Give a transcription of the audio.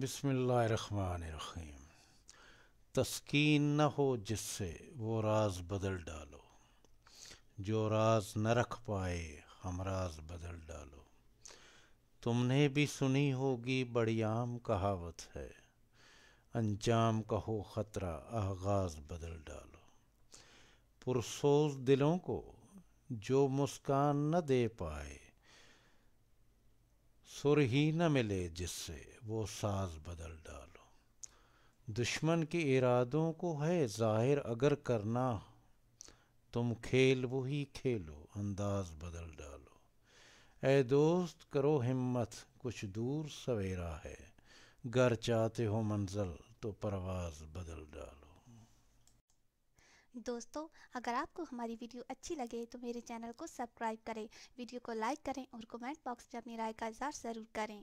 बिसमीम तस्कीन न हो जिससे वो राज बदल डालो जो राज न रख पाए हम राज बदल डालो तुमने भी सुनी होगी बड़ी आम कहावत है अंजाम का हो ख़तरा आगाज़ बदल डालो पुरसोज दिलों को जो मुस्कान न दे पाए सुर ही न मिले जिससे वो साज बदल डालो दुश्मन के इरादों को है जाहिर अगर करना तुम खेल वो ही खेलो अंदाज बदल डालो ए दोस्त करो हिम्मत कुछ दूर सवेरा है घर चाहते हो मंजिल तो परवाज़ बदल डालो दोस्तों अगर आपको हमारी वीडियो अच्छी लगे तो मेरे चैनल को सब्सक्राइब करें वीडियो को लाइक करें और कमेंट बॉक्स में अपनी राय का इजहार ज़रूर करें